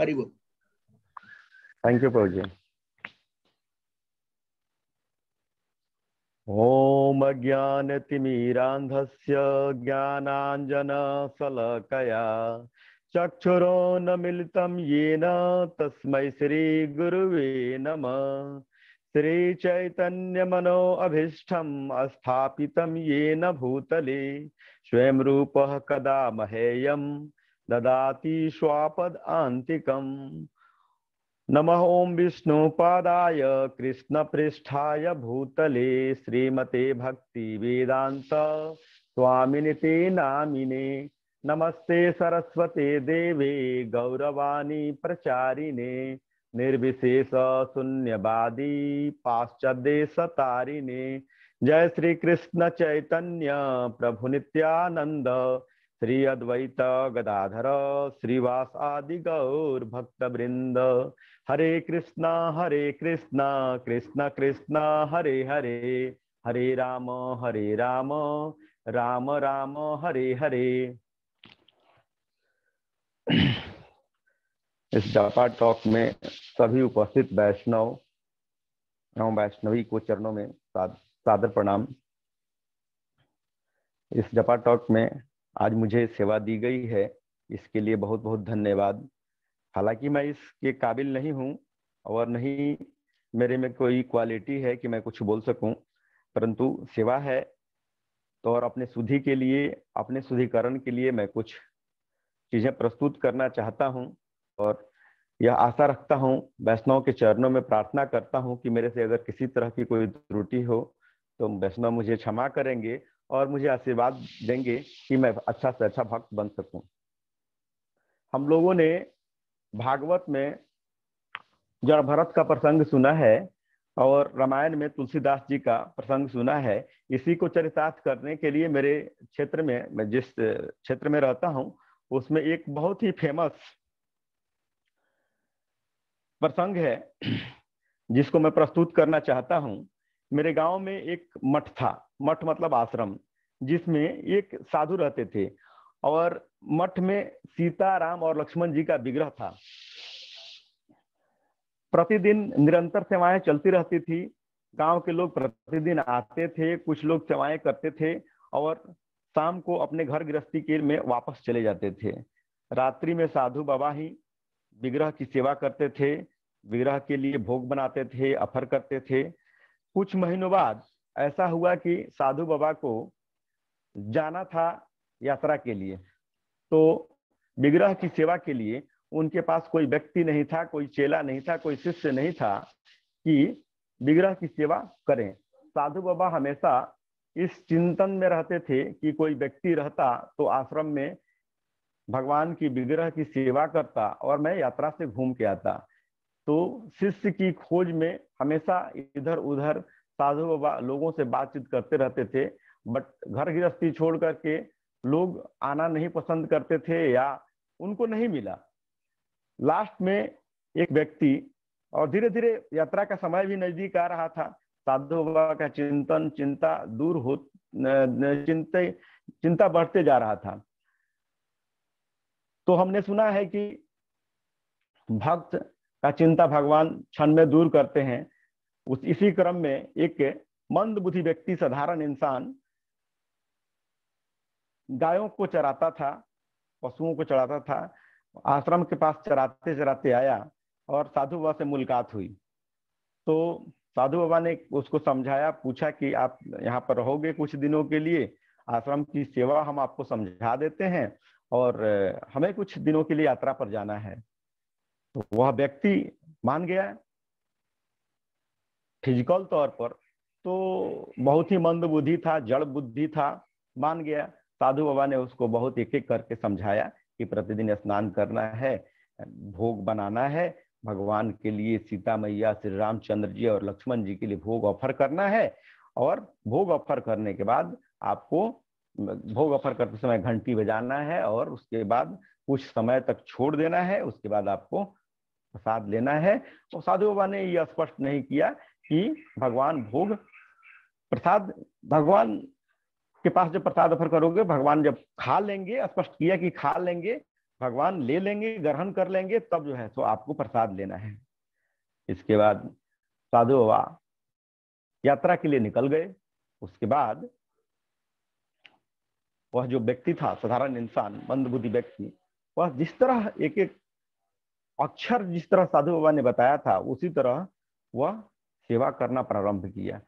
Hari thank you प्रभु जी ओम ज्ञानांजन सलकया चक्षुरो न चक्षुरोन्मीलितं येन तस्मै श्री श्रीगुरुवे नमः मनो अभीष्टम् अस्थापितम येन भूतले स्वयं रूपः कदा महेयम् ददाति स्वापद ओं नमः ओम कृष्ण कृष्णपृष्ठाय भूतले श्रीमते भक्ति वेदांत स्वामिनिते नामिने नमस्ते सरस्वते देवे गौरवाणी प्रचारिणे निर्विशेष शून्यवादी पाश्चादेश तारिणे जय श्री कृष्ण चैतन्य प्रभु नित्यानंद श्री अद्वैत गदाधर श्रीवास आदि गौर भक्त वृंद हरे कृष्णा हरे कृष्णा कृष्णा कृष्णा हरे हरे हरे राम हरे राम राम राम हरे हरे इस जापा टॉक में सभी उपस्थित वैष्णव एवं वैष्णवी को चरणों में सादर प्रणाम इस जपा टॉक में आज मुझे सेवा दी गई है इसके लिए बहुत बहुत धन्यवाद हालांकि मैं इसके काबिल नहीं हूँ और नहीं मेरे में कोई क्वालिटी है कि मैं कुछ बोल सकूं परंतु सेवा है तो और अपने सुधि के लिए अपने सुधिकरण के लिए मैं कुछ चीज़ें प्रस्तुत करना चाहता हूं और यह आशा रखता हूं वैष्णव के चरणों में प्रार्थना करता हूं कि मेरे से अगर किसी तरह की कोई त्रुटि हो तो वैष्णव मुझे क्षमा करेंगे और मुझे आशीर्वाद देंगे कि मैं अच्छा से अच्छा भक्त बन सकूं हम लोगों ने भागवत में जड़ भरत का प्रसंग सुना है और रामायण में तुलसीदास जी का प्रसंग सुना है इसी को चरितार्थ करने के लिए मेरे क्षेत्र में मैं जिस क्षेत्र में रहता हूं उसमें एक बहुत ही फेमस प्रसंग है जिसको मैं प्रस्तुत करना चाहता हूं मेरे गांव में एक मठ था मठ मतलब आश्रम जिसमें एक साधु रहते थे और मठ में सीता राम और लक्ष्मण जी का विग्रह था प्रतिदिन निरंतर सेवाएं चलती रहती थी गांव के लोग प्रतिदिन आते थे कुछ लोग सेवाएं करते थे और शाम को अपने घर गृहस्थी के में वापस चले जाते थे रात्रि में साधु बाबा ही विग्रह की सेवा करते थे विग्रह के लिए भोग बनाते थे अफर करते थे कुछ महीनों बाद ऐसा हुआ कि साधु बाबा को जाना था यात्रा के लिए तो विग्रह की सेवा के लिए उनके पास कोई व्यक्ति नहीं था कोई चेला नहीं था कोई शिष्य नहीं था कि विग्रह की सेवा करें साधु बाबा हमेशा इस चिंतन में रहते थे कि कोई व्यक्ति रहता तो आश्रम में भगवान की विग्रह की सेवा करता और मैं यात्रा से घूम के आता तो शिष्य की खोज में हमेशा इधर उधर साधु बाबा लोगों से बातचीत करते रहते थे बट घर गृहस्थी छोड़ करके लोग आना नहीं पसंद करते थे या उनको नहीं मिला लास्ट में एक व्यक्ति और धीरे धीरे यात्रा का समय भी नजदीक आ रहा था साधु बाबा का चिंतन चिंता दूर हो चिंता चिंता बढ़ते जा रहा था तो हमने सुना है कि भक्त का चिंता भगवान क्षण में दूर करते हैं उस इसी क्रम में एक मंद बुद्धि व्यक्ति साधारण इंसान गायों को चराता था पशुओं को चराता था आश्रम के पास चराते चराते आया और साधु बाबा से मुलाकात हुई तो साधु बाबा ने उसको समझाया पूछा कि आप यहाँ पर रहोगे कुछ दिनों के लिए आश्रम की सेवा हम आपको समझा देते हैं और हमें कुछ दिनों के लिए यात्रा पर जाना है तो वह व्यक्ति मान गया फिजिकल तौर पर तो बहुत ही मंद बुद्धि था जड़ बुद्धि था मान गया साधु बाबा ने उसको बहुत एक एक करके समझाया कि प्रतिदिन स्नान करना है भोग बनाना है भगवान के लिए सीता मैया श्री रामचंद्र जी और लक्ष्मण जी के लिए भोग ऑफर करना है और भोग ऑफर करने के बाद आपको भोग ऑफर करते समय घंटी बजाना है और उसके बाद कुछ समय तक छोड़ देना है उसके बाद आपको प्रसाद लेना है और तो साधु बाबा ने यह स्पष्ट नहीं किया कि भगवान भोग प्रसाद भगवान के पास जब प्रसाद अफर करोगे भगवान जब खा लेंगे स्पष्ट किया कि खा लेंगे भगवान ले लेंगे ग्रहण कर लेंगे तब जो है तो आपको प्रसाद लेना है इसके बाद साधु बाबा यात्रा के लिए निकल गए उसके बाद वह जो व्यक्ति था साधारण इंसान मंदबुद्धि व्यक्ति वह जिस तरह एक एक अक्षर जिस तरह साधु बाबा ने बताया था उसी तरह वह सेवा करना प्रारंभ किया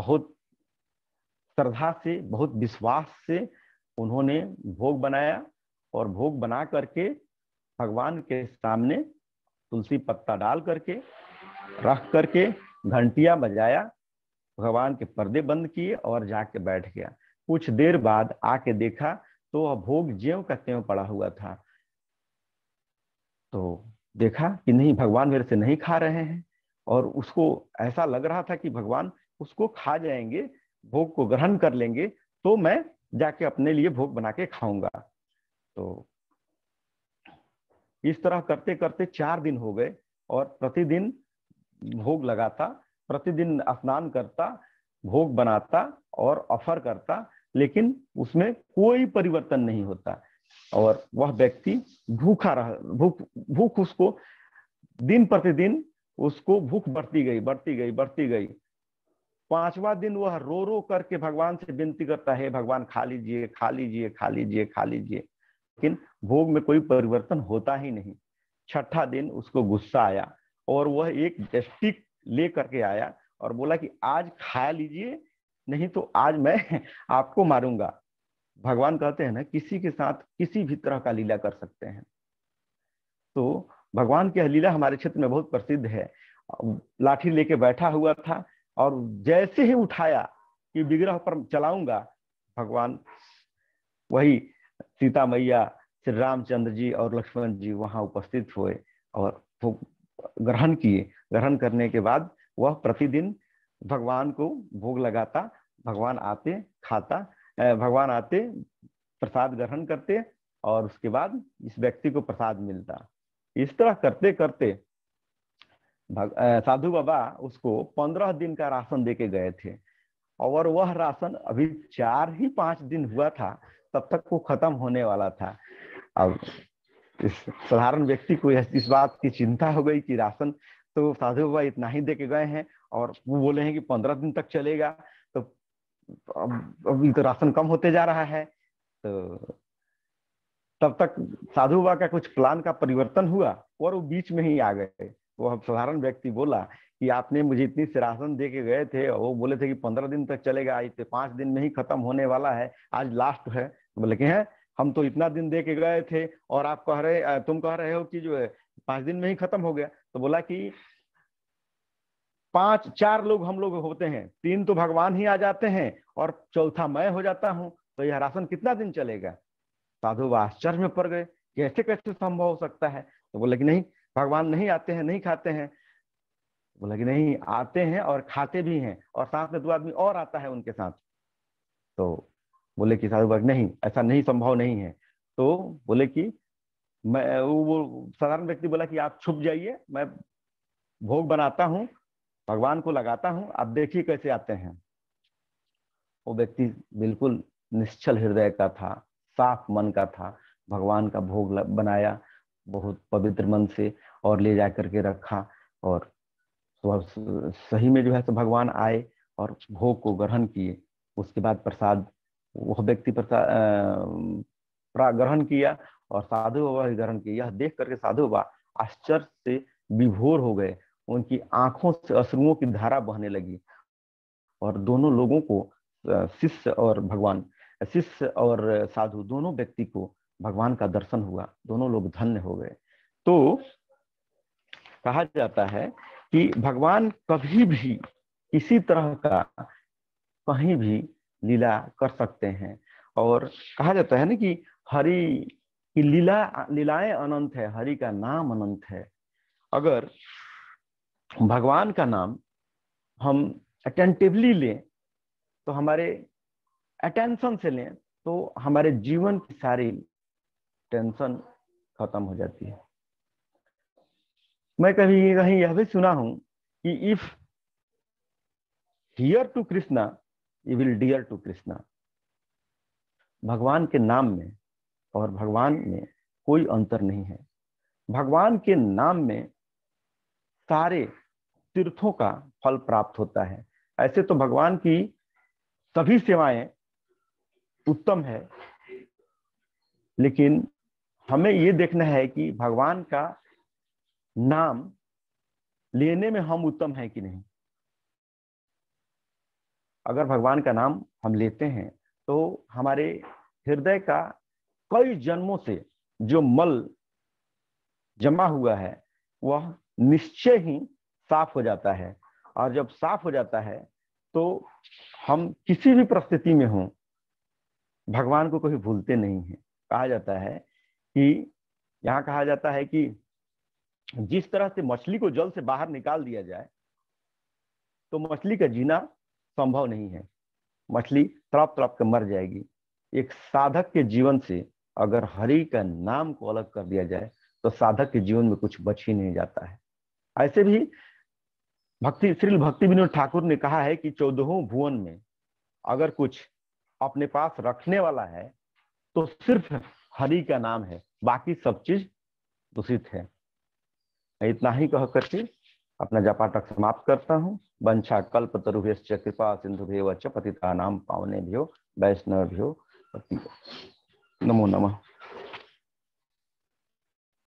बहुत श्रद्धा से बहुत विश्वास से उन्होंने भोग बनाया और भोग बना करके भगवान के सामने तुलसी पत्ता डाल करके रख करके घंटिया बजाया भगवान के पर्दे बंद किए और जाके बैठ गया कुछ देर बाद आके देखा तो वह भोग ज्यो का त्यों पड़ा हुआ था तो देखा कि नहीं भगवान मेरे से नहीं खा रहे हैं और उसको ऐसा लग रहा था कि भगवान उसको खा जाएंगे भोग को ग्रहण कर लेंगे तो मैं जाके अपने लिए भोग बना के खाऊंगा तो इस तरह करते करते चार दिन हो गए और प्रतिदिन भोग लगाता प्रतिदिन स्नान करता भोग बनाता और ऑफर करता लेकिन उसमें कोई परिवर्तन नहीं होता और वह व्यक्ति भूखा रहा भूख भूख उसको दिन प्रतिदिन उसको भूख बढ़ती गई बढ़ती गई बढ़ती गई पांचवा दिन वह रो रो करके भगवान से विनती करता है भगवान खा लीजिए खा लीजिए खा लीजिए खा लीजिए लेकिन भोग में कोई परिवर्तन होता ही नहीं छठा दिन उसको गुस्सा आया और वह एक जस्टिक ले करके आया और बोला कि आज खा लीजिए नहीं तो आज मैं आपको मारूंगा भगवान कहते हैं ना किसी के साथ किसी भी तरह का लीला कर सकते हैं तो भगवान की लीला हमारे क्षेत्र में बहुत प्रसिद्ध है लाठी लेके बैठा हुआ था और जैसे ही उठाया कि विग्रह पर चलाऊंगा भगवान वही सीता मैया श्री रामचंद्र जी और लक्ष्मण जी वहां उपस्थित हुए और वो ग्रहण किए ग्रहण करने के बाद वह प्रतिदिन भगवान को भोग लगाता भगवान आते खाता भगवान आते प्रसाद ग्रहण करते और उसके बाद इस व्यक्ति को प्रसाद मिलता इस तरह करते करते साधु बाबा उसको पंद्रह दिन का राशन देके गए थे और वह राशन अभी चार ही पांच दिन हुआ था तब तक वो खत्म होने वाला था अब इस साधारण व्यक्ति को इस बात की चिंता हो गई कि राशन तो साधु बाबा इतना ही देके गए हैं और वो बोले हैं कि पंद्रह दिन तक चलेगा अब अभी तो राशन कम होते जा रहा है तो तब तक साधु बाबा का कुछ प्लान का परिवर्तन हुआ और वो बीच में ही आ गए वो हम साधारण व्यक्ति बोला कि आपने मुझे इतनी से राशन दे के गए थे और वो बोले थे कि पंद्रह दिन तक चलेगा आज तो पांच दिन में ही खत्म होने वाला है आज लास्ट है तो बोले कि है हम तो इतना दिन दे के गए थे और आप कह रहे तुम कह रहे हो कि जो है पांच दिन में ही खत्म हो गया तो बोला कि पांच चार लोग हम लोग होते हैं तीन तो भगवान ही आ जाते हैं और चौथा मैं हो जाता हूं तो यह राशन कितना दिन चलेगा साधु आश्चर्य में पड़ गए कैसे कैसे संभव हो सकता है तो बोले कि नहीं भगवान नहीं आते हैं नहीं खाते हैं बोला कि नहीं आते हैं और खाते भी हैं और साथ में दो आदमी और आता है उनके साथ तो बोले कि साधु नहीं ऐसा नहीं संभव नहीं है तो बोले कि मैं वो साधारण व्यक्ति बोला कि आप छुप जाइए मैं भोग बनाता हूँ भगवान को लगाता हूं आप देखिए कैसे आते हैं वो व्यक्ति बिल्कुल निश्चल हृदय का था साफ मन का था भगवान का भोग बनाया बहुत पवित्र मन से और ले जा करके रखा और सही में जो है तो भगवान आए और भोग को ग्रहण किए उसके बाद प्रसाद वह व्यक्ति प्रसाद ग्रहण किया और साधु बाबा भी ग्रहण किया यह देख करके साधु बाबा आश्चर्य से विभोर हो गए उनकी आंखों से अश्रुओं की धारा बहने लगी और दोनों लोगों को शिष्य और भगवान शिष्य और साधु दोनों व्यक्ति को भगवान का दर्शन हुआ दोनों लोग धन्य हो गए तो कहा जाता है कि भगवान कभी भी किसी तरह का कहीं भी लीला कर सकते हैं और कहा जाता है ना कि हरि की लीला लीलाएं अनंत है हरि का नाम अनंत है अगर भगवान का नाम हम अटेंटिवली लें तो हमारे अटेंशन से लें तो हमारे जीवन की सारी टेंशन खत्म हो जाती है मैं कभी कहीं यह भी सुना हूं कि if here to Krishna you will dear to Krishna भगवान के नाम में और भगवान में कोई अंतर नहीं है भगवान के नाम में सारे तीर्थों का फल प्राप्त होता है ऐसे तो भगवान की सभी सेवाएं उत्तम है लेकिन हमें ये देखना है कि भगवान का नाम लेने में हम उत्तम हैं कि नहीं अगर भगवान का नाम हम लेते हैं तो हमारे हृदय का कई जन्मों से जो मल जमा हुआ है वह निश्चय ही साफ हो जाता है और जब साफ हो जाता है तो हम किसी भी परिस्थिति में हो भगवान को कभी भूलते नहीं है कहा जाता है कि यहाँ कहा जाता है कि जिस तरह से मछली को जल से बाहर निकाल दिया जाए तो मछली का जीना संभव नहीं है मछली तड़प तड़प के मर जाएगी एक साधक के जीवन से अगर हरि का नाम को अलग कर दिया जाए तो साधक के जीवन में कुछ बच ही नहीं जाता है ऐसे भी भक्ति श्रील भक्ति विनोद ठाकुर ने कहा है कि चौदहों भुवन में अगर कुछ अपने पास रखने वाला है तो सिर्फ हरि का नाम है बाकी सब चीज दूषित है इतना ही कह करके अपना जपाटक समाप्त करता हूँ वंशा कल्प तरुभ कृपा सिंधु भेव च पतिता नाम पावने भ्यो वैष्णव भ्यो नमो नमः